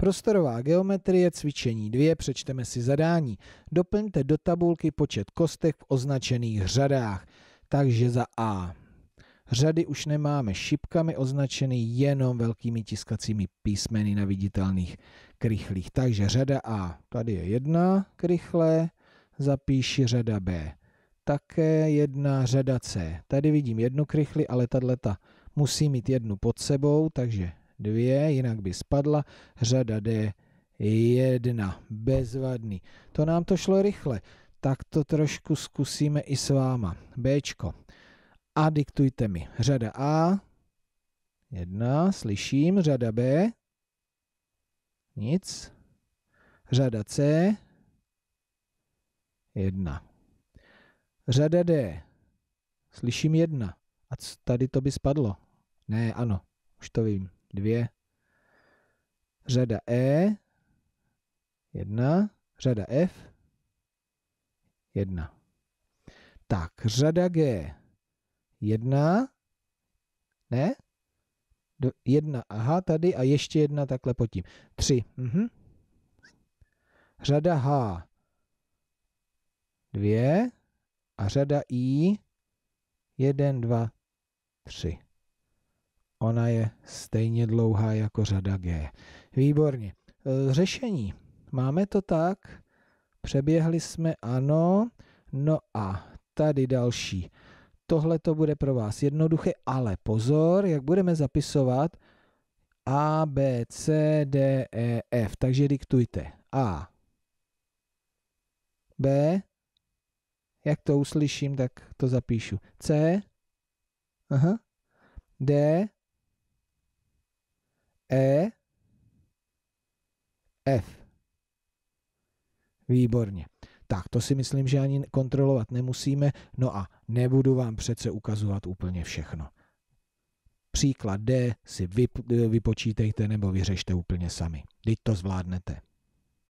Prostorová geometrie, cvičení 2, přečteme si zadání. Doplňte do tabulky počet kostek v označených řadách. Takže za A. Řady už nemáme šipkami označeny jenom velkými tiskacími písmeny na viditelných krychlích. Takže řada A, tady je jedna krychle, zapíši řada B. Také jedna řada C. Tady vidím jednu krychli, ale tato musí mít jednu pod sebou, takže Dvě, jinak by spadla. Řada D1, bezvadný. To nám to šlo rychle, tak to trošku zkusíme i s váma. B, A diktujte mi. Řada A, jedna, slyším, řada B, nic. Řada C, jedna, Řada D, slyším jedna. A tady to by spadlo. Ne, ano, už to vím dvě, řada E, jedna, řada F, jedna. Tak, řada G, jedna, ne, do, jedna, aha, tady a ještě jedna takhle pod tím. Tři, mhm. Řada H, dvě a řada I, jeden, dva, tři ona je stejně dlouhá jako řada G. Výborně. E, řešení. Máme to tak, přeběhli jsme, ano, no a tady další. Tohle to bude pro vás jednoduché, ale pozor, jak budeme zapisovat A, B, C, D, E, F. Takže diktujte A, B, jak to uslyším, tak to zapíšu. C, aha, D, E, F. Výborně. Tak, to si myslím, že ani kontrolovat nemusíme. No a nebudu vám přece ukazovat úplně všechno. Příklad D si vypočítejte nebo vyřešte úplně sami. Teď to zvládnete.